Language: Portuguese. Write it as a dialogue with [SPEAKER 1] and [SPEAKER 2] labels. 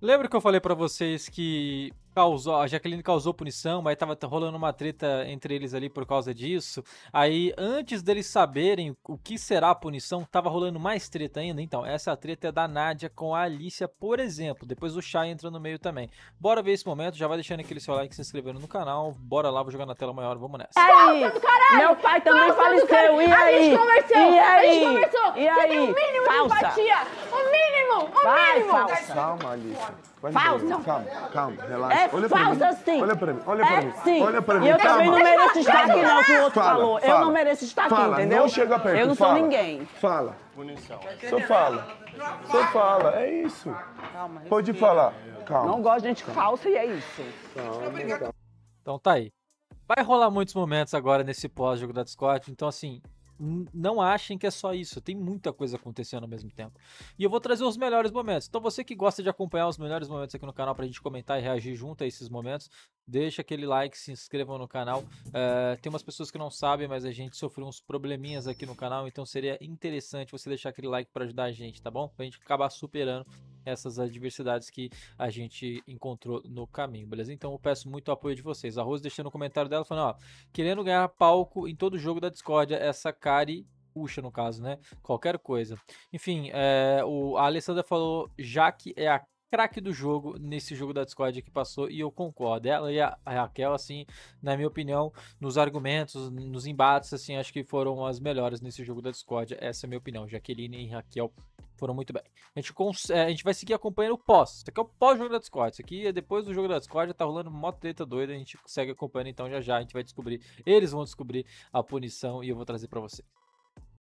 [SPEAKER 1] Lembra que eu falei para vocês que causou, a Jaqueline causou punição, mas tava rolando uma treta entre eles ali por causa disso. Aí, antes deles saberem o que será a punição, tava rolando mais treta ainda. Então, essa treta é da Nádia com a Alicia, por exemplo. Depois o Chá entra no meio também. Bora ver esse momento, já vai deixando aquele seu like, se inscrevendo no canal. Bora lá, vou jogar na tela maior, vamos nessa. Aí, meu pai também Falsa faleceu, e aí? A gente conversou, e aí? a gente conversou. E aí? Você tem o um mínimo Falsa. de empatia, o um mínimo, o um falsa. Calma, Alice. Falsa. Calma, calma, relaxa. É olha falsa, sim. Olha pra mim, olha pra é mim. Sim. Olha pra mim, Eu calma. também não mereço estar aqui não, que o outro fala, falou. Fala. eu não mereço estar fala. entendeu? não chega perto, Eu não sou ninguém. Fala. Punição. Só fala. Só fala, é isso. Calma, Pode falar, calma. Não gosto de gente falsa e é isso. calma. Então tá aí. Vai rolar muitos momentos agora nesse pós-jogo da Discord, então assim, não achem que é só isso. Tem muita coisa acontecendo ao mesmo tempo. E eu vou trazer os melhores momentos. Então, você que gosta de acompanhar os melhores momentos aqui no canal para a gente comentar e reagir junto a esses momentos, deixa aquele like, se inscrevam no canal. Eh, tem umas pessoas que não sabem, mas a gente sofreu uns probleminhas aqui no canal, então seria interessante você deixar aquele like para ajudar a gente, tá bom? Pra gente acabar superando essas adversidades que a gente encontrou no caminho, beleza? Então eu peço muito apoio de vocês. A Rose deixando o um comentário dela falando, ó, querendo ganhar palco em todo jogo da Discordia essa Kari puxa, no caso, né? Qualquer coisa. Enfim, é, o, a Alessandra falou, já que é a craque do jogo nesse jogo da Discord que passou e eu concordo. Ela e a Raquel, assim, na minha opinião, nos argumentos, nos embates, assim, acho que foram as melhores nesse jogo da Discord. Essa é a minha opinião. Jaqueline e Raquel foram muito bem. A gente, é, a gente vai seguir acompanhando o pós. Isso aqui é o pós-jogo da Discord. Isso aqui é depois do jogo da Discord, já tá rolando uma treta doida. A gente segue acompanhando então já já. A gente vai descobrir, eles vão descobrir a punição e eu vou trazer para vocês.